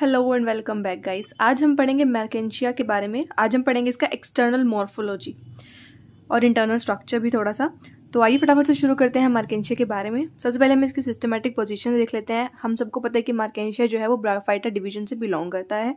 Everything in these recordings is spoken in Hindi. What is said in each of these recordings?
Hello and welcome back guys आज हम पढ़ेंगे मैरकेंशिया के बारे में आज हम पढ़ेंगे इसका एक्सटर्नल मॉर्फोलॉजी और इंटरनल स्ट्रक्चर भी थोड़ा सा तो आइए फटाफट से शुरू करते हैं मार्केंशिया के बारे में सबसे पहले हम इसकी सिस्टमेटिक पोजीशन देख लेते हैं हम सबको पता है कि मार्केंशिया जो है वो ब्राफाइटा डिवीजन से बिलोंग करता है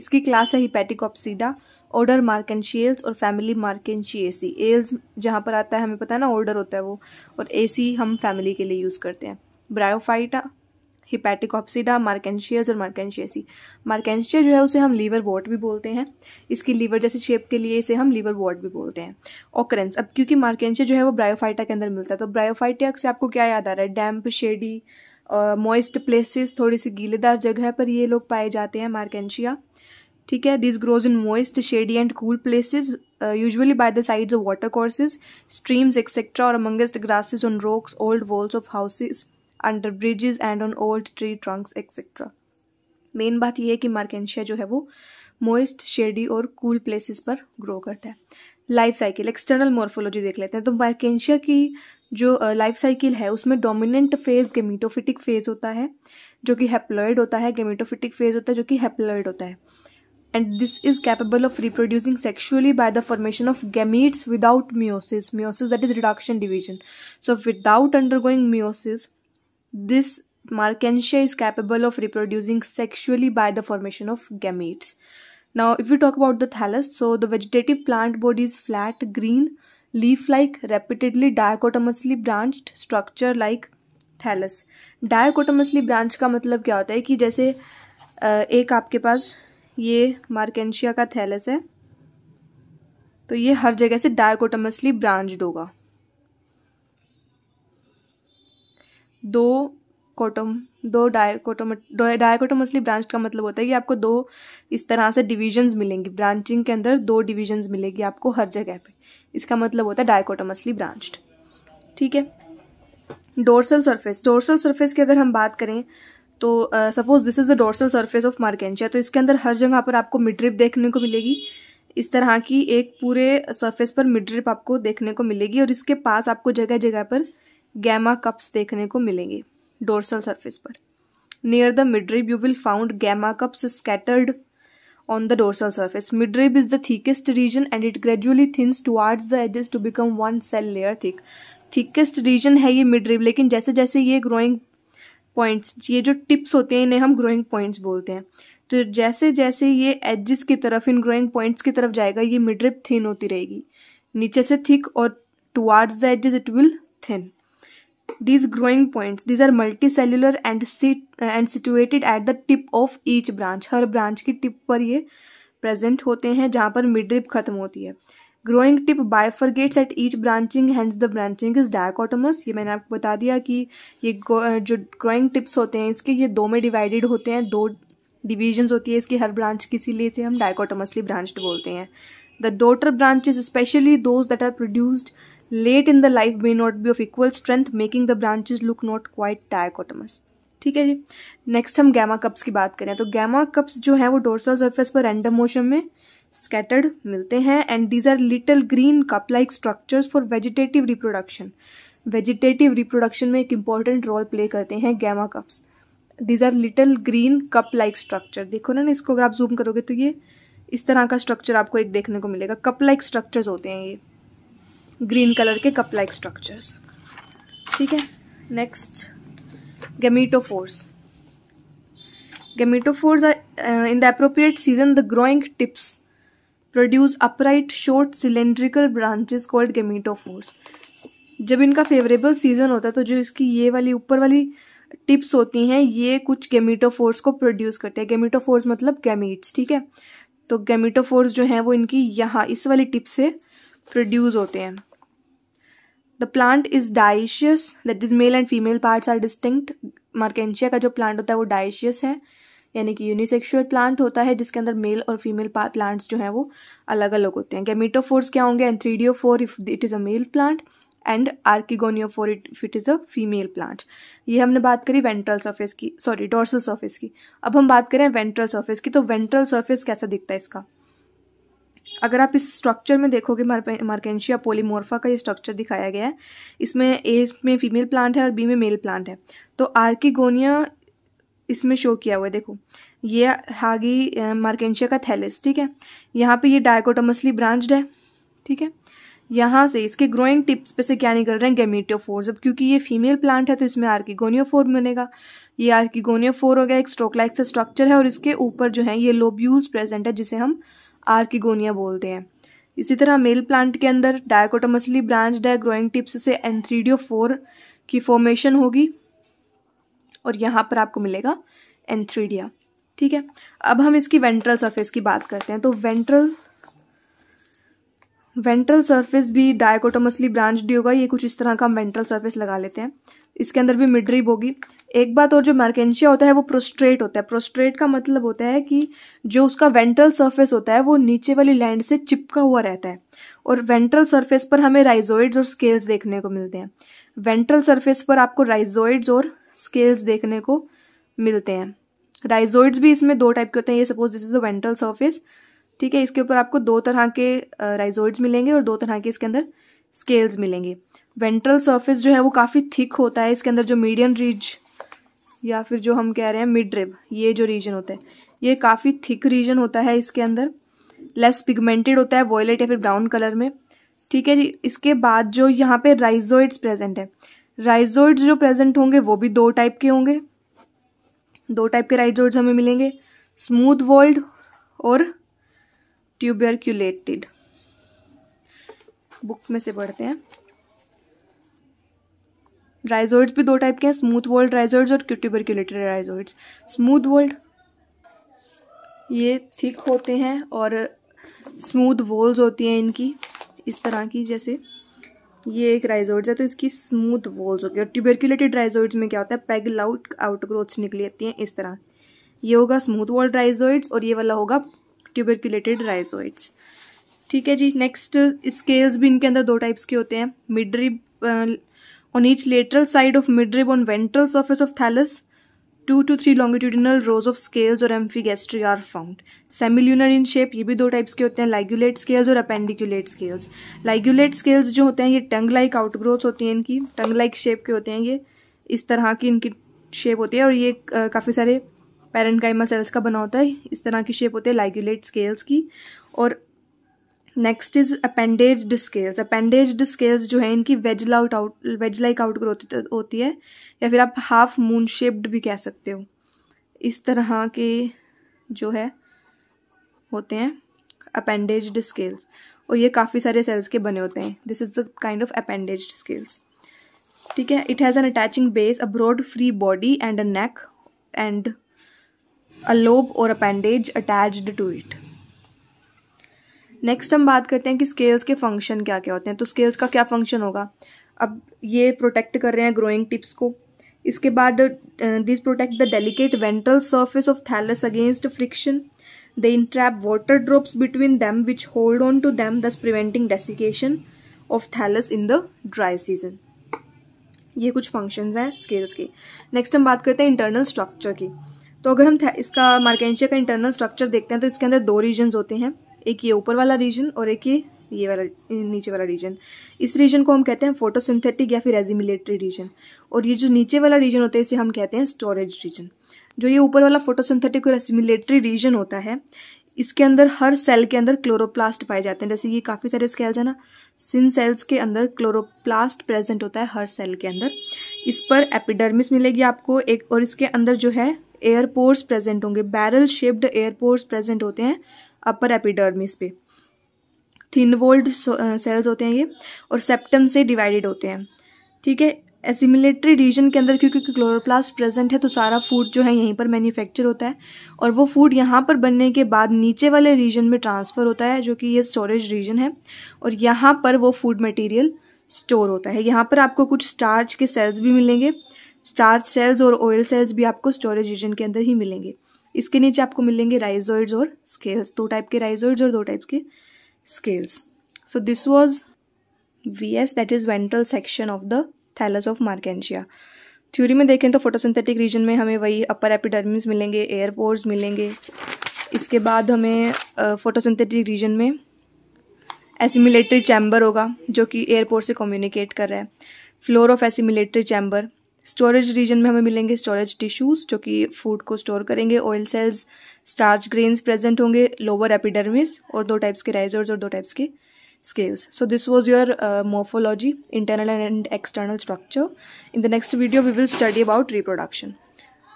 इसकी क्लास है हिपैटिकॉप्सीडा ऑर्डर मार्केशियल्स और फैमिली सी एल्स जहाँ पर आता है हमें पता है ना ऑर्डर होता है वो और ए हम फैमिली के लिए यूज़ करते हैं ब्रायोफाइटा हिपैटिक ऑप्सीडा मार्केंशियस और मार्केंशियसी मार्केंशिया जो है उसे हम लीवर वॉट भी बोलते हैं इसकी लीवर जैसी शेप के लिए इसे हम लीवर वॉट भी बोलते हैं ऑकरेंस अब क्योंकि मार्केंशिया जो है वो ब्रायोफाइटा के अंदर मिलता है तो ब्रायोफाइटा से आपको क्या याद आ रहा है डैम्प शेडी मॉइस्ट प्लेसेस थोड़ी सी गीलेदार जगह पर ये लोग पाए जाते हैं मार्केंशिया ठीक है this grows in moist shady and cool places usually by the sides of water courses streams etcetera और amongst grasses on rocks old walls of houses under bridges and on old tree trunks etcetera main बात यह है कि मार्केशिया जो है वो मोइस्ट शेडी और कूल cool प्लेसेस पर ग्रो करता है लाइफ साइकिल एक्सटर्नल मॉर्फोलॉजी देख लेते हैं तो मार्केशिया की जो लाइफ साइकिल है उसमें डोमिनेंट फेज गेमिटोफिटिक फेज होता है जो कि हैप्लॉयड होता है गेमिटोफिटिक फेज होता है जो कि हैप्लॉयड होता है and this is capable of reproducing sexually by the formation of gametes without meiosis meiosis that is reduction division so without undergoing meiosis This Markensia is capable of reproducing sexually by the formation of gametes. Now, if we talk about the thallus, so the vegetative plant body is flat, green, leaf-like, repeatedly dichotomously branched structure like thallus dichotomously branch का मतलब क्या होता है कि जैसे एक आपके पास ये मार्केंशिया का thallus है तो ये हर जगह से डायकोटमसली ब्रांच्ड होगा दो कोटम दो डायकोटोम डायकोटो मछली ब्रांच का मतलब होता है कि आपको दो इस तरह से डिविजन्स मिलेंगी ब्रांचिंग के अंदर दो डिविजन्स मिलेगी आपको हर जगह पे इसका मतलब होता है डायकोटो मछली ब्रांच्ड ठीक है डोर्सल सरफेस डोर्सल सरफेस की अगर हम बात करें तो suppose this is the dorsal surface of Marchantia तो इसके अंदर हर जगह पर आपको मिड्रिप देखने को मिलेगी इस तरह की एक पूरे सरफेस पर मिड्रिप आपको देखने को मिलेगी और इसके पास आपको जगह जगह पर गैमा कप्स देखने को मिलेंगे डोरसल सरफेस पर near the midrib you will found gemma cups scattered on the dorsal surface midrib is the thickest region and it gradually thins towards the edges to become one cell layer thick thickest region है ये मिड्रिब लेकिन जैसे जैसे ये ग्रोइंग पॉइंट्स ये जो टिप्स होते हैं इन्हें हम ग्रोइंग पॉइंट्स बोलते हैं तो जैसे जैसे ये एजेस की तरफ इन ग्रोइंग पॉइंट्स की तरफ जाएगा ये मिड्रिप थिन होती रहेगी नीचे से थिक और towards the edges it will thin these growing points these are multicellular and sit and situated at the tip of each branch हर branch की tip पर ये present होते हैं जहाँ पर midrib खत्म होती है growing tip bifurcates at each branching hands the branching is dichotomous ये मैंने आपको बता दिया कि ये जो ग्रोइंग टिप्स होते हैं इसके ये दो में डिवाइडेड होते हैं दो डिविजन्स होती है इसकी हर ब्रांच की इसीलिए इसे हम डायकोटमसली ब्रांच्ड बोलते हैं the daughter branches specially those that are produced late in the life may not be of equal strength making the branches look not quite dichotomous ठीक है जी नेक्स्ट हम गैमा कप्स की बात करें तो गैमा कप्स जो है वो डोरसल सर्फेस पर रैंडम मोशन में स्कैटर्ड मिलते हैं and these are little green cup like structures for vegetative reproduction vegetative reproduction में एक इंपॉर्टेंट रोल प्ले करते हैं gemma cups these are little green cup like structure देखो ना इसको अगर आप जूम करोगे तो ये इस तरह का स्ट्रक्चर आपको एक देखने को मिलेगा कप लाइक स्ट्रक्चर्स होते हैं ये ग्रीन कलर के कप लाइक स्ट्रक्चर्स ठीक है next gametophores gametophores phores in the appropriate season the growing tips produce upright short cylindrical branches called gametophores जब इनका फेवरेबल सीजन होता है तो जो इसकी ये वाली ऊपर वाली टिप्स होती हैं ये कुछ गेमीटोफोर्स को प्रोड्यूस करते हैं गेमीटोफोर्स मतलब गैमीट्स ठीक है तो गेमीटोफोर्स जो हैं वो इनकी यहाँ इस वाली टिप से प्रोड्यूस होते हैं the plant is dioecious that is male and female parts are distinct मार्केशिया का जो प्लांट होता है वो डाइशियस है यानी कि यूनिसेक्सुअल प्लांट होता है जिसके अंदर मेल और फीमेल प्लांट्स जो हैं वो अलग अलग होते हैं गैमिटोफोर्स क्या होंगे antheridiophore if it is a male plant and archegoniophore if it is a female plant ये हमने बात करी वेंट्रल सर्फेस की सॉरी डोर्सल सर्फेस की अब हम बात करें वेंट्रल सर्फेस की तो वेंट्रल सर्फेस कैसा दिखता है इसका अगर आप इस स्ट्रक्चर में देखोगे मार्केशिया पोलीमोर्फा का ये स्ट्रक्चर दिखाया गया है इसमें ए में फीमेल प्लांट है और बी में मेल प्लांट है तो आर्किगोनिया इसमें शो किया हुआ है देखो ये हागी मार्केशिया का थैलिस ठीक है यहाँ पे ये डायकोटमसली ब्रांचड है ठीक है यहाँ से इसके ग्रोइंग टिप्स पे से क्या निकल रहे हैं गेमिटियोफोर जब क्योंकि ये फीमेल प्लांट है तो इसमें आर्किगोनियोफोर बनेगा ये आर्किगोनियोफोर हो गया एक स्ट्रोकलाइक सा स्ट्रक्चर है और इसके ऊपर जो है ये लोब्यूल्स प्रेजेंट है जिसे हम आर्किगोनिया बोलते हैं इसी तरह मेल प्लांट के अंदर डायकोटमसली ब्रांच डाय ग्रोइंग टिप्स से एंथ्रीडियो फोर की फॉर्मेशन होगी और यहाँ पर आपको मिलेगा एंथ्रीडिया ठीक है अब हम इसकी वेंट्रल सरफेस की बात करते हैं तो वेंट्रल वेंट्रल सरफेस भी डायकोटमसली ब्रांच डी होगा ये कुछ इस तरह का हम वेंट्रल सरफेस लगा लेते हैं इसके अंदर भी मिड रिब होगी एक बात और जो मार्केशिया होता है वो प्रोस्ट्रेट होता है प्रोस्ट्रेट का मतलब होता है कि जो उसका वेंट्रल सरफेस होता है वो नीचे वाली लैंड से चिपका हुआ रहता है और वेंट्रल सरफेस पर हमें राइजोइड्स और स्केल्स देखने को मिलते हैं वेंट्रल सरफेस पर आपको राइजोइड्स और स्केल्स देखने को मिलते हैं राइजोइड्स भी इसमें दो टाइप के होते हैं ये suppose this is the ventral surface ठीक है इसके ऊपर आपको दो तरह के राइजोइड्स मिलेंगे और दो तरह के इसके अंदर स्केल्स मिलेंगे वेंट्रल सर्फिस जो है वो काफ़ी थिक होता है इसके अंदर जो मीडियम रीज या फिर जो हम कह रहे हैं मिड रिब ये जो रीजन होते हैं ये काफ़ी थिक रीजन होता है इसके अंदर लेस पिगमेंटेड होता है वॉयलेट या फिर ब्राउन कलर में ठीक है जी इसके बाद जो यहाँ पे राइजोइड्स प्रेजेंट है राइजोइड्स जो प्रेजेंट होंगे वो भी दो टाइप के होंगे दो टाइप के राइजोइड्स हमें मिलेंगे स्मूथ वॉल्ड और ट्यूबरक्यूलेटेड बुक में से पढ़ते हैं राइजोइड्स भी दो टाइप के हैं स्मूथ वोल्ड राइजोइड्स और क्यूटिबरक्यूलेटेड राइजोइड्स स्मूथ वोल्ड ये थिक होते हैं और स्मूथ वोल्स होती हैं इनकी इस तरह की जैसे ये एक राइजोइड्स है तो इसकी स्मूथ वोल्स होती है और ट्यूबरक्यूलेटेड राइजोइड्स में क्या होता है पेग लाउट आउट निकली आती हैं इस तरह ये होगा स्मूथ वोल्ड राइजोइड्स और ये वाला होगा ट्यूबरक्यूलेटेड राइजोइड्स ठीक है जी नेक्स्ट स्केल्स भी इनके अंदर दो टाइप्स के होते हैं midrib on each lateral side of midrib on ventral surface of thallus, 2 to 3 longitudinal rows of scales और amphigastria are found semilunar in shape ये भी दो टाइप्स के होते हैं लाइगुलेट स्केल्स और अपेंडिकुलेट स्केल्स लाइगुलेट स्केल्स जो होते हैं ये टंग लाइक आउटग्रोथ होती हैं इनकी टंग लाइक शेप के होते हैं ये इस तरह की इनकी शेप होती है और ये काफ़ी सारे पैरेंटकाइमा सेल्स का बना होता है इस तरह की शेप होती है लाइगुलेट स्केल्स की और next is appendage scales appendage scales जो है इनकी wedge lout out wedge like outgrowth होती है या फिर आप हाफ मून शेप्ड भी कह सकते हो इस तरह के जो है होते हैं अपेंडेज स्केल्स और ये काफ़ी सारे सेल्स के बने होते हैं this is the kind of appendage scales ठीक है it has an attaching base a broad free body and a neck and a lobe और appendage attached to it next हम बात करते हैं कि स्केल्स के फंक्शन क्या क्या होते हैं तो स्केल्स का क्या फंक्शन होगा अब ये प्रोटेक्ट कर रहे हैं ग्रोइंग टिप्स को इसके बाद this protect the delicate ventral surface of thallus against friction in trap water drops between them which hold on to them thus preventing desiccation of thallus in the dry season ये कुछ फंक्शंस हैं स्केल्स के नेक्स्ट हम बात करते हैं इंटरनल स्ट्रक्चर की तो अगर हम इसका मार्केशिया का इंटरनल स्ट्रक्चर देखते हैं तो इसके अंदर दो रीजन्स होते हैं एक ये ऊपर वाला रीजन और एक ये ये वाला नीचे वाला रीजन इस रीजन को हम कहते हैं फोटोसिंथेटिक या फिर एजिमिलेटरी रीजन और ये जो नीचे वाला रीजन होता है इसे हम कहते हैं स्टोरेज रीजन जो ये ऊपर वाला फोटोसिंथेटिक और एजिमिलेटरी रीजन होता है इसके अंदर हर सेल के अंदर क्लोरोप्लास्ट पाए जाते हैं जैसे ये काफ़ी सारे स्केल्स हैं ना सिन सेल्स के अंदर क्लोरोप्लास्ट प्रेजेंट होता है हर सेल के अंदर इस पर एपिडर्मिस मिलेगी आपको एक और इसके अंदर जो है एयरपोर्स प्रेजेंट होंगे बैरल शेप्ड एयरपोर्स प्रेजेंट होते हैं अपर एपिडर्मिस पे थिन वोल्ड सेल्स होते हैं ये और सेप्टम से डिवाइडेड होते हैं ठीक है एसिमिलेटरी रीजन के अंदर क्योंकि क्लोरोप्लास्ट प्रेजेंट है तो सारा फूड जो है यहीं पर मैन्युफैक्चर होता है और वो फूड यहाँ पर बनने के बाद नीचे वाले रीजन में ट्रांसफ़र होता है जो कि ये स्टोरेज रीजन है और यहाँ पर वो फूड मटेरियल स्टोर होता है यहाँ पर आपको कुछ स्टार्च के सेल्स भी मिलेंगे स्टार्च सेल्स और ऑयल सेल्स भी आपको स्टोरेज रीजन के अंदर ही मिलेंगे इसके नीचे आपको मिलेंगे राइजोइड्स और स्केल्स दो टाइप के राइजोइड्स और दो टाइप्स के scales so this was V S that is ventral section of the thallus of Marchantia theory में देखें तो फोटोसिंथेटिक रीजन में हमें वही अपर एपिडर्मिस मिलेंगे एयरपोर्ट्स मिलेंगे इसके बाद हमें फोटोसिंथेटिक रीजन में एसिमिलेटरी चैम्बर होगा जो कि एयरपोर्ट से कम्युनिकेट कर रहा है floor of assimilatory chamber storage region में हमें मिलेंगे स्टोरेज टिश्यूज जो कि फूड को स्टोर करेंगे oil cells starch grains present होंगे लोअर एपिडर्मिस और दो टाइप्स के राइजर्स और दो टाइप्स के scales so this was your morphology internal and external structure in the next video we will study about reproduction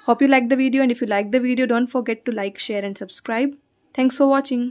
hope you like the video and if you like the video don't forget to like share and subscribe thanks for watching